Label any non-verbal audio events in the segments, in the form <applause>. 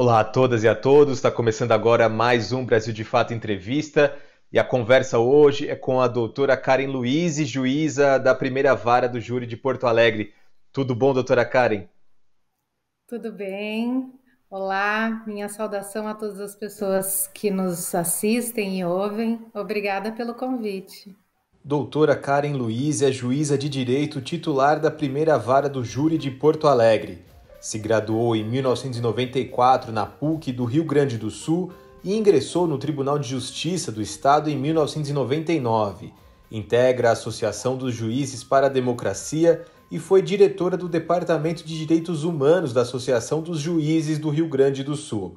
Olá a todas e a todos, está começando agora mais um Brasil de Fato Entrevista e a conversa hoje é com a doutora Karen Luiz, juíza da primeira vara do júri de Porto Alegre. Tudo bom, doutora Karen? Tudo bem. Olá, minha saudação a todas as pessoas que nos assistem e ouvem. Obrigada pelo convite. Doutora Karen Luiz é juíza de direito titular da primeira vara do júri de Porto Alegre. Se graduou em 1994 na PUC do Rio Grande do Sul e ingressou no Tribunal de Justiça do Estado em 1999. Integra a Associação dos Juízes para a Democracia e foi diretora do Departamento de Direitos Humanos da Associação dos Juízes do Rio Grande do Sul.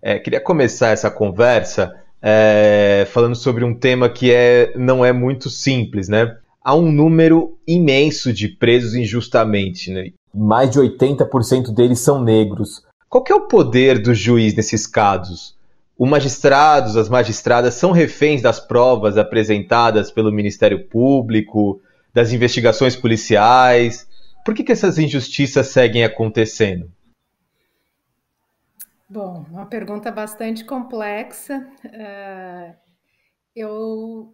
É, queria começar essa conversa é, falando sobre um tema que é, não é muito simples, né? Há um número imenso de presos injustamente, né? mais de 80% deles são negros. Qual é o poder do juiz nesses casos? Os magistrados, as magistradas são reféns das provas apresentadas pelo Ministério Público, das investigações policiais. Por que, que essas injustiças seguem acontecendo? Bom, uma pergunta bastante complexa. Eh, eu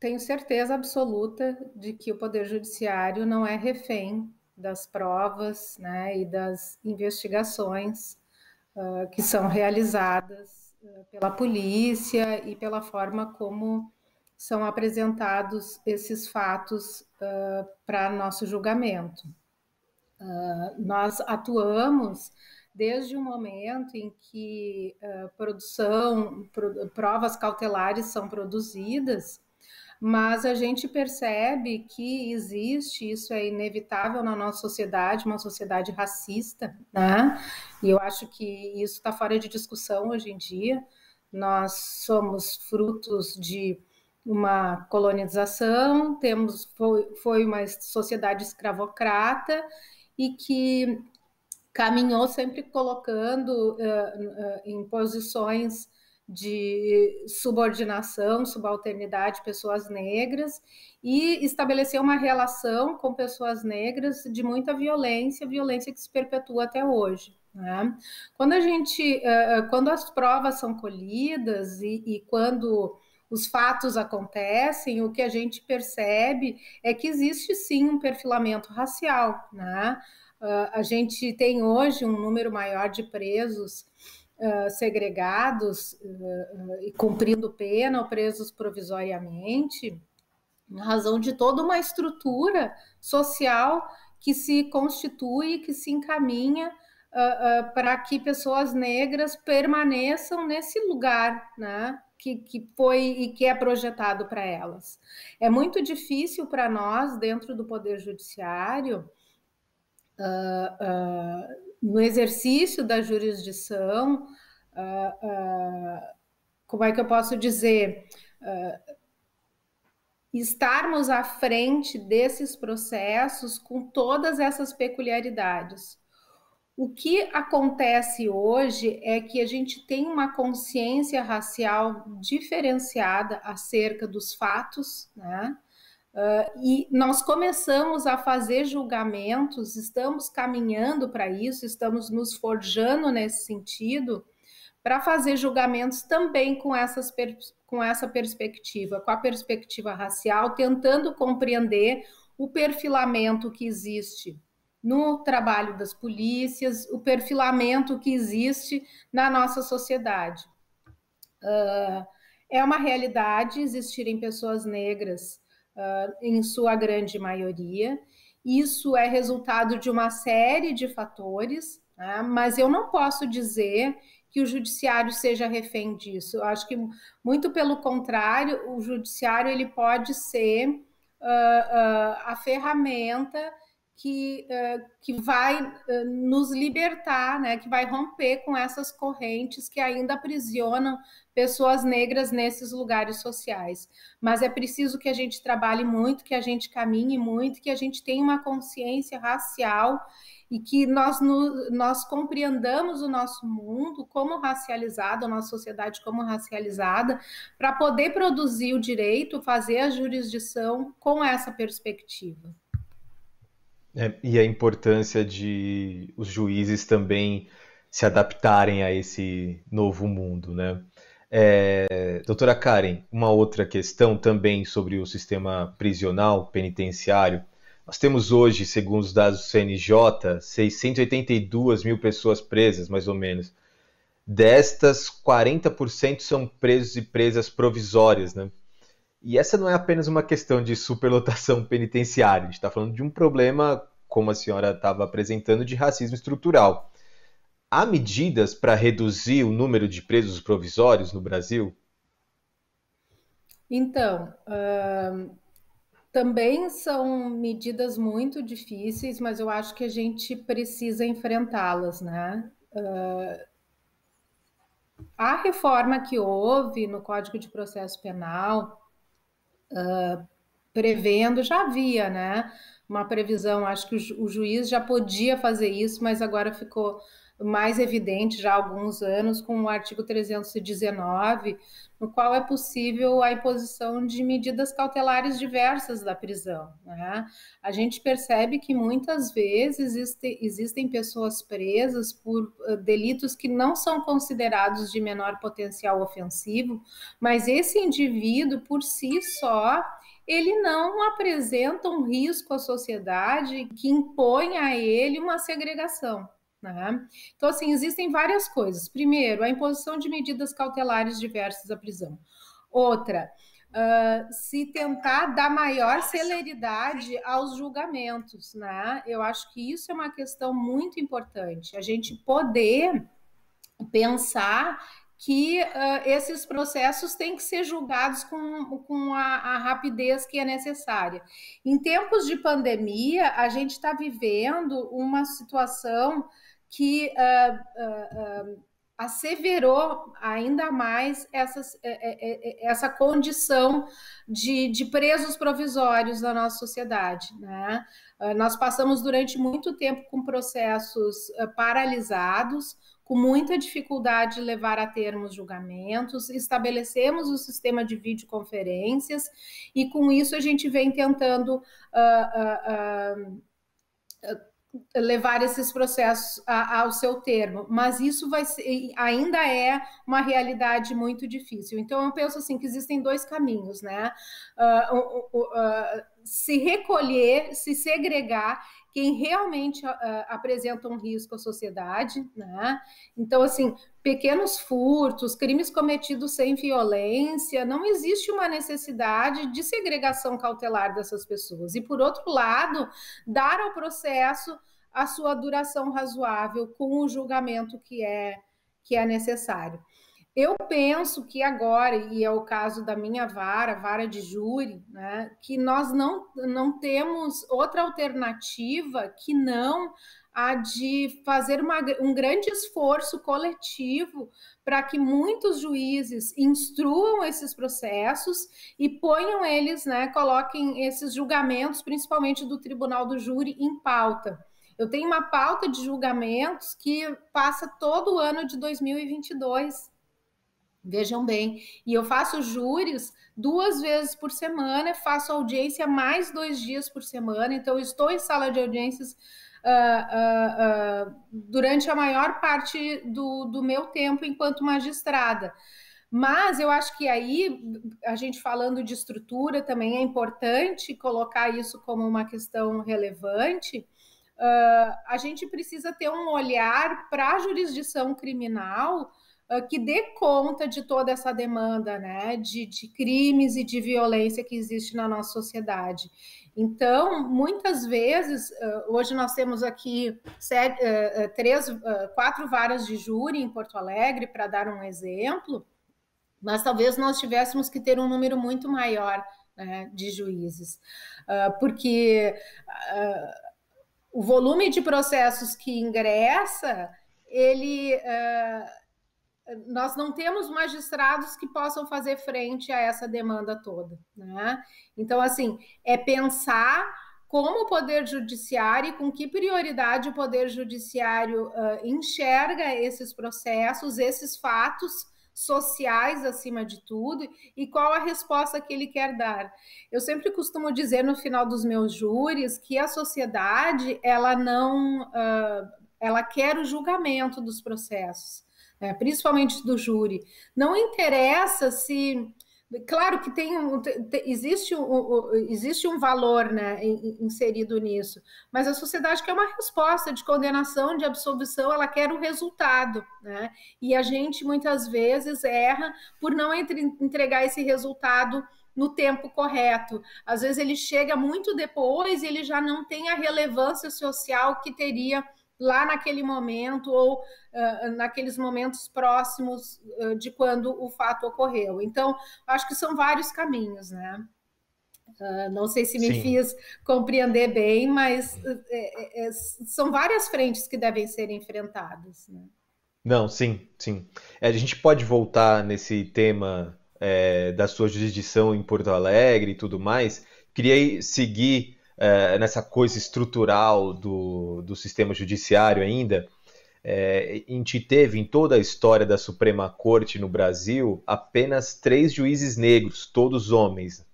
tenho certeza absoluta de que o Poder Judiciário não é refém das provas né, e das investigações uh, que são realizadas uh, pela polícia e pela forma como são apresentados esses fatos uh, para nosso julgamento. nós atuamos desde o momento em que produção, pro, provas cautelares são produzidas mas a gente percebe que existe, isso é inevitável na nossa sociedade, uma sociedade racista, né? E eu acho que isso está fora de discussão hoje em dia. Nós somos frutos de uma colonização, temos foi, foi uma sociedade escravocrata e que caminhou sempre colocando uh, uh, em posições de subordinação, subalternidade pessoas negras e estabelecer uma relação com pessoas negras de muita violência, violência que se perpetua até hoje. Né? Quando a gente, eh, eh, quando as provas são colhidas e, e quando os fatos acontecem, o que a gente percebe é que existe sim um perfilamento racial. Né? Ah, a gente tem hoje um número maior de presos segregados uh, e cumprindo pena ou presos provisoriamente, em razão de toda uma estrutura social que se constitui, que se encaminha uh, para que pessoas negras permaneçam nesse lugar, né? Que, que, foi e que é projetado para elas. É muito difícil para nós, dentro do Poder Judiciário, uh, uh, no exercício da jurisdição, uh, uh, como é que eu posso dizer? Uh, estarmos à frente desses processos com todas essas peculiaridades. O que acontece hoje é que a gente tem uma consciência racial diferenciada acerca dos fatos, né? Uh, e nós começamos a fazer julgamentos, estamos caminhando para isso, estamos nos forjando nesse sentido, para fazer julgamentos também com, essas com essa perspectiva, com a perspectiva racial, tentando compreender o perfilamento que existe no trabalho das polícias, o perfilamento que existe na nossa sociedade. Uh, é uma realidade existirem pessoas negras uh, em sua grande maioria. Isso é resultado de uma série de fatores, né? mas eu não posso dizer que o judiciário seja refém disso. Eu acho que, muito pelo contrário, o judiciário ele pode ser uh, uh, a ferramenta que, uh, que vai uh, nos libertar, né, que vai romper com essas correntes que ainda aprisionam pessoas negras nesses lugares sociais. Mas é preciso que a gente trabalhe muito, que a gente caminhe muito, que a gente tenha uma consciência racial e que nós, no, nós compreendamos o nosso mundo como racializado, a nossa sociedade como racializada, para poder produzir o direito, fazer a jurisdição com essa perspectiva. É, e a importância de os juízes também se adaptarem a esse novo mundo, né? É, doutora Karen, uma outra questão também sobre o sistema prisional penitenciário. Nós temos hoje, segundo os dados do CNJ, 682 mil pessoas presas, mais ou menos. Destas, 40% são presos e presas provisórias, né? E essa não é apenas uma questão de superlotação penitenciária, a gente está falando de um problema, como a senhora estava apresentando, de racismo estrutural. Há medidas para reduzir o número de presos provisórios no Brasil? Então, uh, também são medidas muito difíceis, mas eu acho que a gente precisa enfrentá-las, né? Uh, a reforma que houve no Código de Processo Penal ah, prevendo, já havia, né? Uma previsão, acho que o, o juiz já podia fazer isso, mas agora ficou mais evidente já há alguns anos com o artigo 319, no qual é possível a imposição de medidas cautelares diversas da prisão. Né? A gente percebe que muitas vezes existe, existem pessoas presas por uh, delitos que não são considerados de menor potencial ofensivo, mas esse indivíduo por si só ele não apresenta um risco à sociedade que impõe a ele uma segregação. Né? Então, assim, existem várias coisas. Primeiro, a imposição de medidas cautelares diversas à prisão. Outra, Uh, se tentar dar maior celeridade aos julgamentos, né? Eu acho que isso é uma questão muito importante. A gente poder pensar que uh, esses processos têm que ser julgados com, com a, a rapidez que é necessária. Em tempos de pandemia, a gente está vivendo uma situação que uh, uh, asseverou ainda mais essa eh, eh, eh, essa condição de, de, presos provisórios na nossa sociedade. Né? Nós passamos durante muito tempo com processos paralisados, com muita dificuldade de levar a termos julgamentos, estabelecemos o sistema de videoconferências e com isso a gente vem tentando. Uh, uh, uh, levar esses processos a, ao seu termo, mas isso vai ser, ainda é uma realidade muito difícil. Então eu penso assim que existem dois caminhos, né? Uh, uh, uh, se recolher, se segregar quem realmente uh, apresenta um risco à sociedade, né? Então, assim, pequenos furtos, crimes cometidos sem violência, não existe uma necessidade de segregação cautelar dessas pessoas. E, por outro lado, dar ao processo a sua duração razoável com o julgamento que é, que é necessário. Eu penso que agora, e é o caso da minha vara, vara de júri, né, que nós não, não temos outra alternativa que não a de fazer uma, um grande esforço coletivo para que muitos juízes instruam esses processos e ponham eles, né, coloquem esses julgamentos, principalmente do Tribunal do Júri, em pauta. Eu tenho uma pauta de julgamentos que passa todo o ano de 2022 Vejam bem, e eu faço júris duas vezes por semana, faço audiência mais dois dias por semana, então estou em sala de audiências uh, uh, uh, durante a maior parte do, do meu tempo enquanto magistrada. Mas eu acho que aí, a gente falando de estrutura, também é importante colocar isso como uma questão relevante. a gente precisa ter um olhar para a jurisdição criminal ah, que dê conta de toda essa demanda né, de, de, crimes e de violência que existe na nossa sociedade. Então, muitas vezes, ah, hoje nós temos aqui ah, três, quatro varas de júri em Porto Alegre, para dar um exemplo, mas talvez nós tivéssemos que ter um número muito maior né, de juízes, porque o volume de processos que ingressa ele nós não temos magistrados que possam fazer frente a essa demanda toda. Né? Então, assim, é pensar como o Poder Judiciário e com que prioridade o Poder Judiciário uh, enxerga esses processos, esses fatos sociais acima de tudo e qual a resposta que ele quer dar. Eu sempre costumo dizer no final dos meus júris que a sociedade ela não uh, ela quer o julgamento dos processos né, principalmente do júri. Não interessa se. Claro que tem um, existe, um, existe um valor né, inserido nisso, mas a sociedade quer uma resposta de condenação, de absolvição, ela quer o um resultado. Né? E a gente muitas vezes erra por não entre, entregar esse resultado no tempo correto. Às vezes ele chega muito depois e ele já não tem a relevância social que teria lá naquele momento ou uh, naqueles momentos próximos uh, de quando o fato ocorreu. Então, acho que são vários caminhos, né? Uh, não sei se me Sim. fiz compreender bem, mas é, é, é, são várias frentes que devem ser enfrentadas. Né? Não, sim, sim. É, a gente pode voltar nesse tema é, da sua jurisdição em Porto Alegre e tudo mais. Queria seguir é, nessa coisa estrutural do, do sistema judiciário ainda, é, a gente teve em toda a história da Suprema Corte no Brasil apenas três juízes negros, todos homens.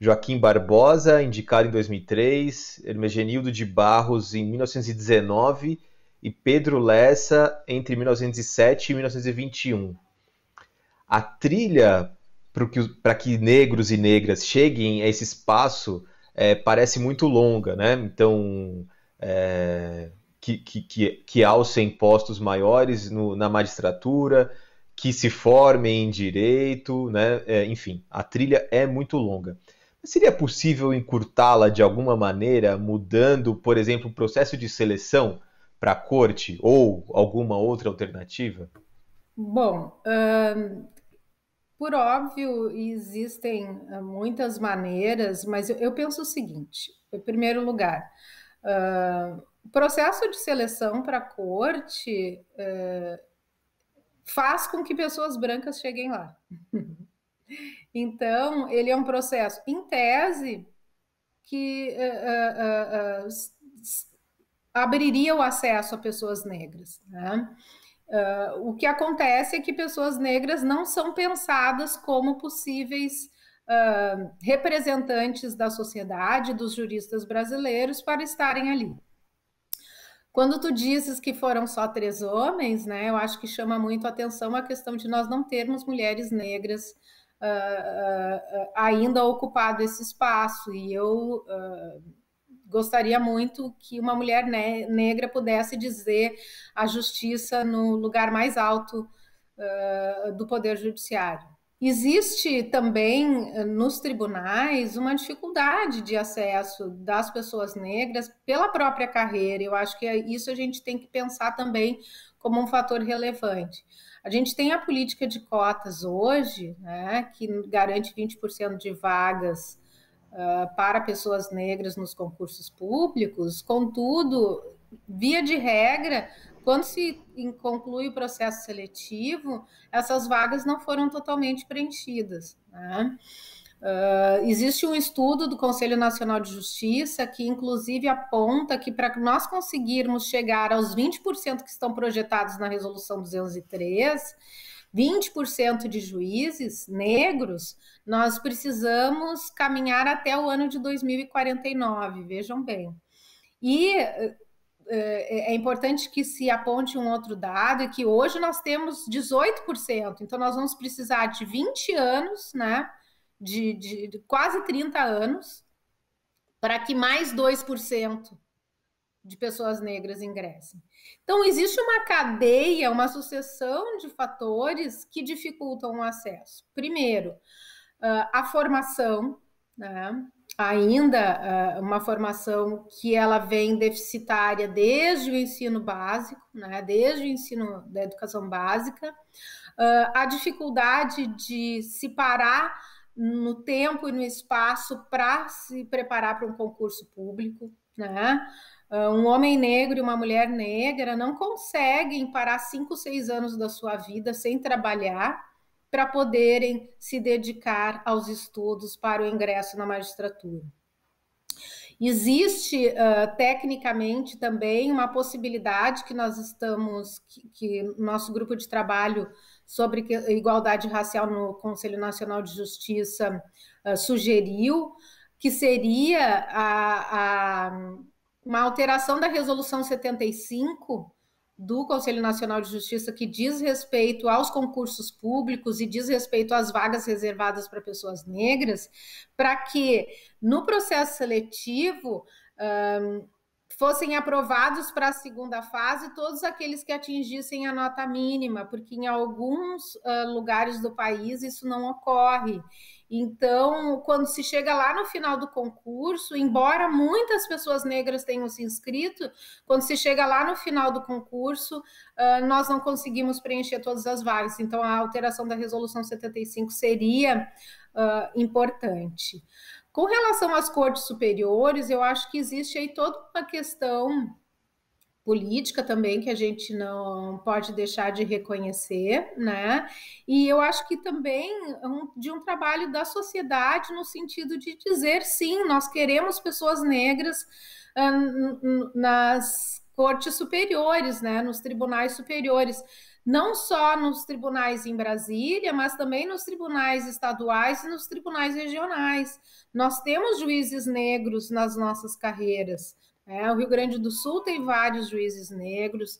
Joaquim Barbosa, indicado em 2003, Hermegenildo de Barros em 1919 e Pedro Lessa entre 1907 e 1921. A trilha para que, que negros e negras cheguem a esse espaço é, parece muito longa, né? Então, é, que, que, que, alcem postos maiores no, na magistratura, que se formem em direito, né? É, enfim, a trilha é muito longa. seria possível encurtá-la de alguma maneira, mudando, por exemplo, o processo de seleção para a corte ou alguma outra alternativa? Bom, por óbvio, existem eh, muitas maneiras, mas eu, penso o seguinte: em primeiro lugar, uh, ah, o processo de seleção para a corte uh, faz com que pessoas brancas cheguem lá. <laughs> então, ele é um processo, em tese, que uh, abriria o acesso a pessoas negras. Né? Uh, o que acontece é que pessoas negras não são pensadas como possíveis uh, representantes da sociedade, dos juristas brasileiros, para estarem ali. Quando tu dizes que foram só três homens, né, eu acho que chama muito a atenção a questão de nós não termos mulheres negras uh, ainda ocupado esse espaço. E eu gostaria muito que uma mulher ne negra pudesse dizer a justiça no lugar mais alto uh, do Poder Judiciário. Existe também eh, nos tribunais uma dificuldade de acesso das pessoas negras pela própria carreira. Eu acho que é, isso a gente tem que pensar também como um fator relevante. A gente tem a política de cotas hoje, né, que garante 20% de vagas ah, para pessoas negras nos concursos públicos, contudo, via de regra, quando se conclui o processo seletivo, essas vagas não foram totalmente preenchidas. Né? Uh, existe um estudo do Conselho Nacional de Justiça que, inclusive, aponta que para nós conseguirmos chegar aos 20% que estão projetados na Resolução 203, 20% de juízes negros, nós precisamos caminhar até o ano de 2049, vejam bem. E eh, eh, é importante que se aponte um outro dado, é que hoje nós temos 18%, então nós vamos precisar de 20 anos, né, de, de, de quase 30 anos, para que mais 2% de pessoas negras ingressem. Então, existe uma cadeia, uma sucessão de fatores que dificultam o acesso. Primeiro, ah, a formação, né? ainda ah, uma formação que ela vem deficitária desde o ensino básico, né? desde o ensino da educação básica, ah, a dificuldade de se parar no tempo e no espaço para se preparar para um concurso público, né? Ah, um homem negro e uma mulher negra não conseguem parar cinco, seis anos da sua vida sem trabalhar para poderem se dedicar aos estudos para o ingresso na magistratura. Existe uh, tecnicamente também uma possibilidade que nós estamos, que, que nosso grupo de trabalho sobre igualdade racial no Conselho Nacional de Justiça uh, sugeriu, que seria a, a uma alteração da resolução 75 do Conselho Nacional de Justiça que diz respeito aos concursos públicos e diz respeito às vagas reservadas para pessoas negras, para que no processo seletivo um, fossem aprovados para a segunda fase todos aqueles que atingissem a nota mínima, porque em alguns uh, lugares do país isso não ocorre. Então, quando se chega lá no final do concurso, embora muitas pessoas negras tenham se inscrito, quando se chega lá no final do concurso, uh, nós não conseguimos preencher todas as vagas. Então, a alteração da resolução 75 seria uh, importante. Com relação às cortes superiores, eu acho que existe aí toda uma questão política também que a gente não pode deixar de reconhecer, né? E eu acho que também de um trabalho da sociedade no sentido de dizer sim, nós queremos pessoas negras ah, nas cortes superiores, né, nos tribunais superiores, não só nos tribunais em Brasília, mas também nos tribunais estaduais e nos tribunais regionais. Nós temos juízes negros nas nossas carreiras, é, o Rio Grande do Sul tem vários juízes negros,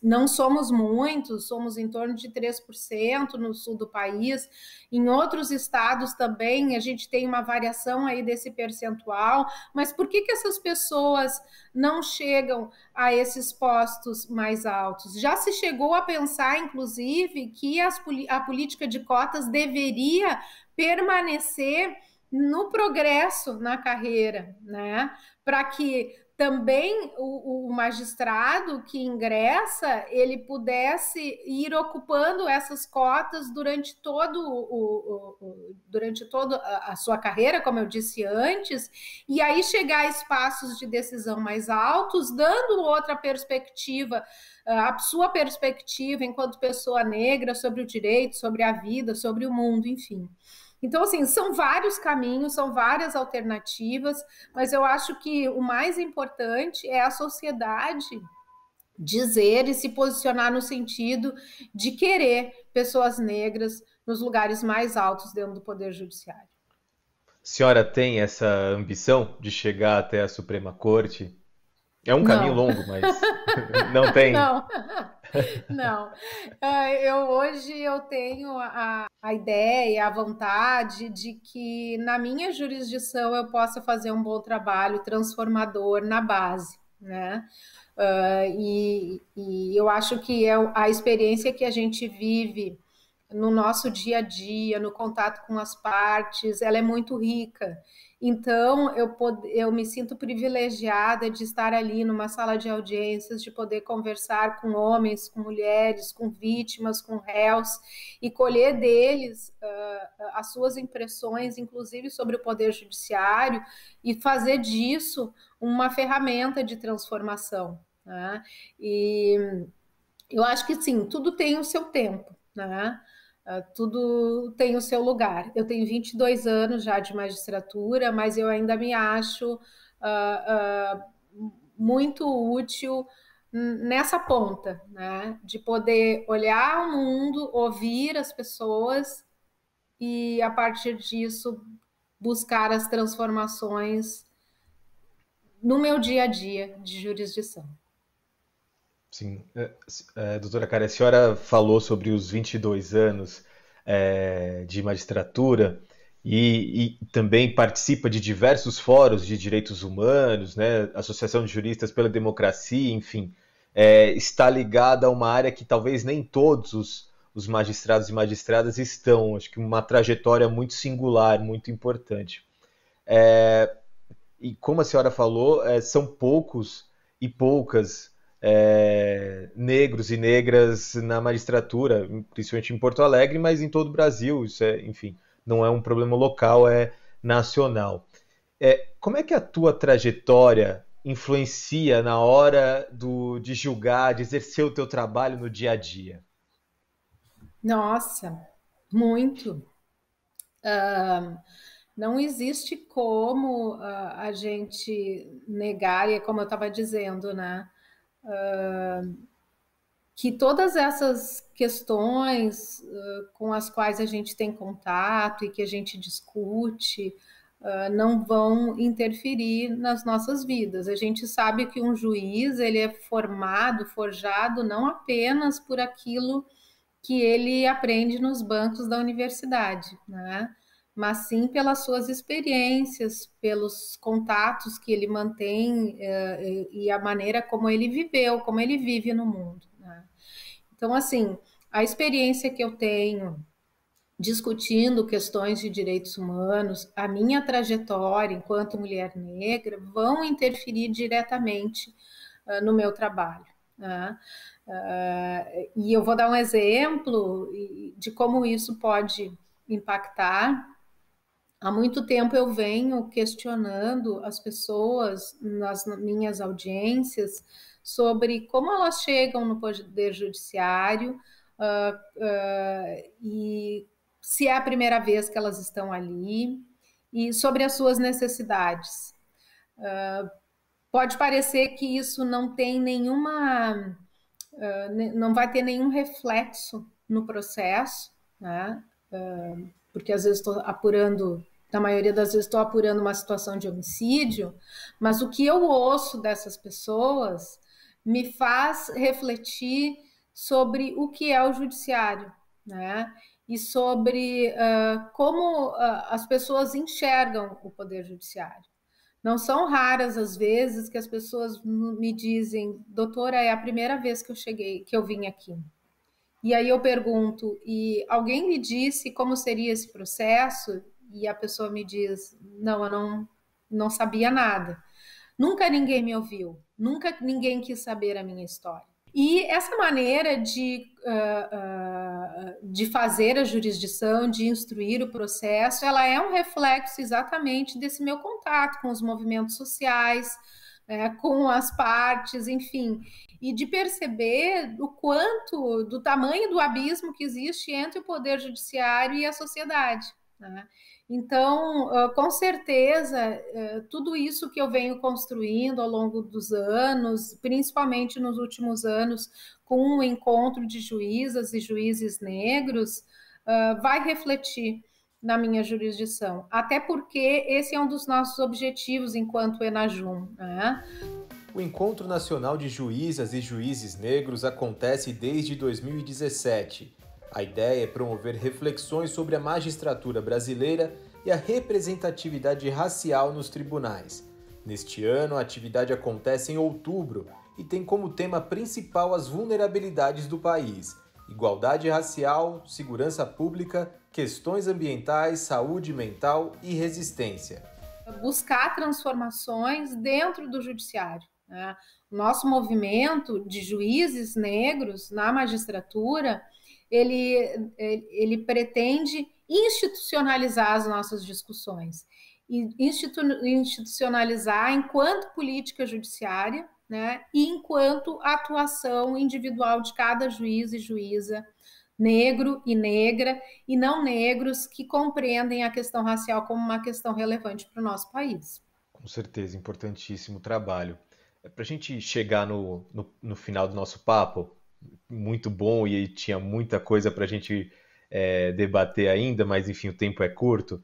não somos muitos, somos em torno de 3% no sul do país. Em outros estados também a gente tem uma variação aí desse percentual, mas por que, que essas pessoas não chegam a esses postos mais altos? Já se chegou a pensar, inclusive, que as, a política de cotas deveria permanecer no progresso na carreira, né? Para que também o, o, magistrado que ingressa ele pudesse ir ocupando essas cotas durante todo o, o, o durante toda a sua carreira, como eu disse antes, e aí chegar a espaços de decisão mais altos, dando outra perspectiva, ah, a sua perspectiva enquanto pessoa negra sobre o direito, sobre a vida, sobre o mundo, enfim. Então, assim, são vários caminhos, são várias alternativas, mas eu acho que o mais importante é a sociedade dizer e se posicionar no sentido de querer pessoas negras nos lugares mais altos dentro do Poder Judiciário. A senhora tem essa ambição de chegar até a Suprema Corte? É um caminho não. longo, mas <laughs> não tem. Não. <laughs> Não. É, eu hoje eu tenho a, a ideia, a vontade de que na minha jurisdição eu possa fazer um bom trabalho transformador na base, né? Uh, e, e eu acho que é a experiência que a gente vive no nosso dia a dia, no contato com as partes, ela é muito rica. Então, eu, eu me sinto privilegiada de estar ali numa sala de audiências, de poder conversar com homens, com mulheres, com vítimas, com réus, e colher deles uh, as suas impressões, inclusive sobre o Poder Judiciário, e fazer disso uma ferramenta de transformação. Né? E eu acho que, sim, tudo tem o seu tempo. Né? Ah, tudo tem o seu lugar. Eu tenho 22 anos já de magistratura, mas eu ainda me acho uh, uh, muito útil nessa ponta, né? De poder olhar o mundo, ouvir as pessoas e, a partir disso, buscar as transformações no meu dia a dia de jurisdição. Sim. Eh, eh, doutora Cara, a senhora falou sobre os 22 anos é, de magistratura e, e, também participa de diversos fóruns de direitos humanos, né? Associação de Juristas pela Democracia, enfim. É, está ligada a uma área que talvez nem todos os, os magistrados e magistradas estão. Acho que uma trajetória muito singular, muito importante. É, e como a senhora falou, são poucos e poucas é, negros e negras na magistratura, principalmente em Porto Alegre, mas em todo o Brasil. Isso é, enfim, não é um problema local, é nacional. É, como é que a tua trajetória influencia na hora do, de julgar, de exercer o teu trabalho no dia a dia? Nossa, muito. Uh, não existe como uh, a gente negar, e é como eu estava dizendo, né? que todas essas questões uh, com as quais a gente tem contato e que a gente discute uh, não vão interferir nas nossas vidas. A gente sabe que um juiz ele é formado, forjado não apenas por aquilo que ele aprende nos bancos da universidade, né? mas sim pelas suas experiências, pelos contatos que ele mantém eh, e a maneira como ele viveu, como ele vive no mundo. Né? Então, assim, a experiência que eu tenho discutindo questões de direitos humanos, a minha trajetória enquanto mulher negra vão interferir diretamente uh, no meu trabalho. Né? Uh, e eu vou dar um exemplo de como isso pode impactar Há muito tempo eu venho questionando as pessoas nas minhas audiências sobre como elas chegam no Poder Judiciário uh, uh, e se é a primeira vez que elas estão ali e sobre as suas necessidades. Uh, pode parecer que isso não tem nenhuma, não vai ter nenhum reflexo no processo, né? porque às vezes estou apurando, na maioria das vezes estou apurando uma situação de homicídio, mas o que eu ouço dessas pessoas me faz refletir sobre o que é o judiciário, né? E sobre uh, como uh, as pessoas enxergam o poder judiciário. Não são raras as vezes que as pessoas me dizem, doutora, é a primeira vez que eu cheguei, que eu vim aqui. E aí eu pergunto, e alguém me disse como seria esse processo? E a pessoa me diz, não, eu não, não sabia nada. Nunca ninguém me ouviu, nunca ninguém quis saber a minha história. E essa maneira de, uh, uh, de fazer a jurisdição, de instruir o processo, ela é um reflexo exatamente desse meu contato com os movimentos sociais, né, com as partes, enfim, e de perceber o quanto, do tamanho do abismo que existe entre o poder judiciário e a sociedade. Né? Então, com certeza, tudo isso que eu venho construindo ao longo dos anos, principalmente nos últimos anos, com o encontro de juízas e juízes negros, vai refletir na minha jurisdição. Até porque esse é um dos nossos objetivos enquanto Enajum. Né? O Encontro Nacional de Juízas e Juízes Negros acontece desde 2017. A ideia é promover reflexões sobre a magistratura brasileira e a representatividade racial nos tribunais. Neste ano, a atividade acontece em outubro e tem como tema principal as vulnerabilidades do país igualdade racial, segurança pública, questões ambientais, saúde mental e resistência. Buscar transformações dentro do judiciário. Né? Nosso movimento de juízes negros na magistratura, ele, ele pretende institucionalizar as nossas discussões. E institu institucionalizar enquanto política judiciária né? E enquanto atuação individual de cada juiz e juíza, negro e negra, e não negros que compreendem a questão racial como uma questão relevante para o nosso país. Com certeza, importantíssimo trabalho. É, para a gente chegar no, no, no, final do nosso papo, muito bom e tinha muita coisa para a gente é, debater ainda, mas enfim, o tempo é curto.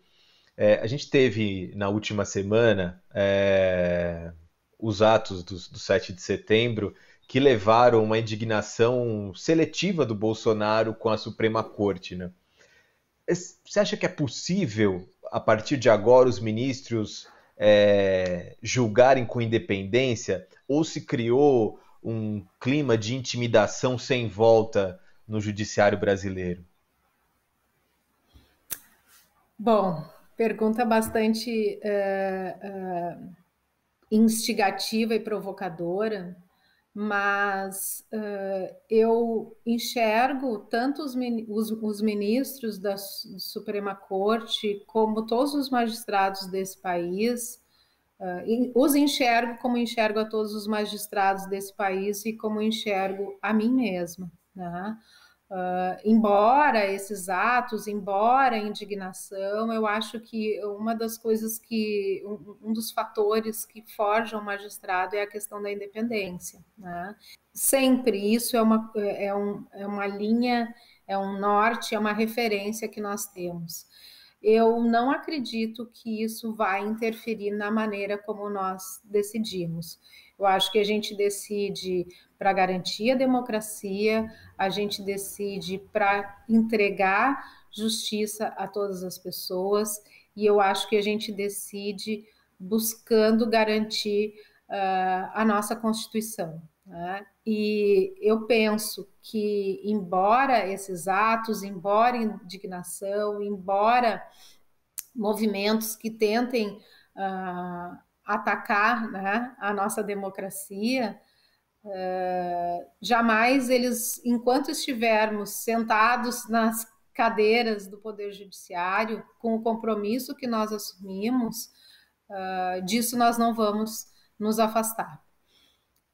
É, a gente teve na última semana é, os atos do, do 7 de setembro que levaram uma indignação seletiva do Bolsonaro com a Suprema Corte. Né? Você acha que é possível, a partir de agora, os ministros é, julgarem com independência? Ou se criou um clima de intimidação sem volta no judiciário brasileiro? Bom, pergunta bastante. Uh, uh instigativa e provocadora, mas uh, eu enxergo tanto os, os, os, ministros da Suprema Corte como todos os magistrados desse país, uh, os enxergo como enxergo a todos os magistrados desse país e como enxergo a mim mesma. Né? Uh, embora esses atos, embora a indignação, eu acho que uma das coisas que, um, um dos fatores que forjam o magistrado é a questão da independência. Né? Sempre isso é uma, é, um, é uma linha, é um norte, é uma referência que nós temos. Eu não acredito que isso vai interferir na maneira como nós decidimos. Eu acho que a gente decide para garantir a democracia, a gente decide para entregar justiça a todas as pessoas, e eu acho que a gente decide buscando garantir uh, a nossa Constituição. Né? E eu penso que, embora esses atos, embora indignação, embora movimentos que tentem uh, atacar né, a nossa democracia, Uh, jamais eles, enquanto estivermos sentados nas cadeiras do Poder Judiciário, com o compromisso que nós assumimos, uh, disso nós não vamos nos afastar.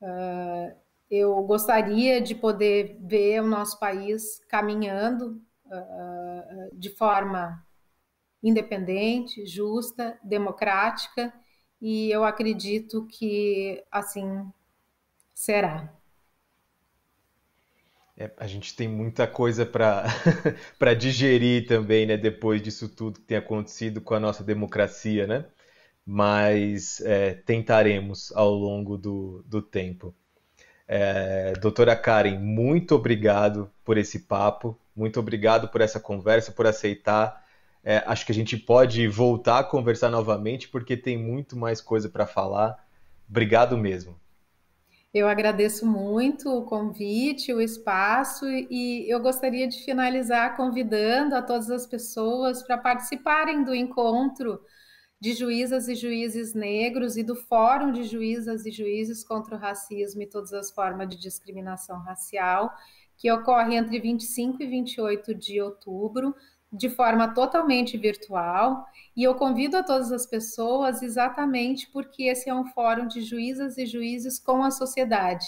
Uh, eu gostaria de poder ver o nosso país caminhando de forma independente, justa, democrática, e eu acredito que assim será. É, a gente tem muita coisa para <laughs> digerir também, né? Depois disso tudo que tem acontecido com a nossa democracia, né? Mas é, tentaremos ao longo do, do tempo. É, doutora Karen, muito obrigado por esse papo, muito obrigado por essa conversa, por aceitar. É, acho que a gente pode voltar a conversar novamente, porque tem muito mais coisa para falar. Obrigado mesmo. Eu agradeço muito o convite, o espaço e eu gostaria de finalizar convidando a todas as pessoas para participarem do encontro de juízas e juízes negros e do Fórum de Juízas e Juízes contra o Racismo e todas as formas de discriminação racial, que ocorre entre 25 e 28 de outubro de forma totalmente virtual. E eu convido a todas as pessoas exatamente porque esse é um fórum de juízas e juízes com a sociedade.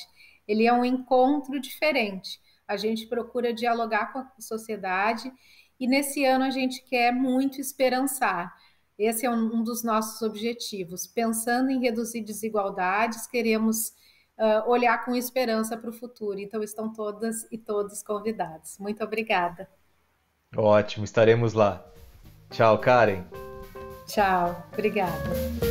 Ele é um encontro diferente. A gente procura dialogar com a sociedade e nesse ano a gente quer muito esperançar. Esse é um dos nossos objetivos. Pensando em reduzir desigualdades, queremos uh, olhar com esperança para o futuro. Então, estão todas e todos convidados. Muito obrigada. Ótimo, estaremos lá. Tchau, Karen. Tchau, obrigada.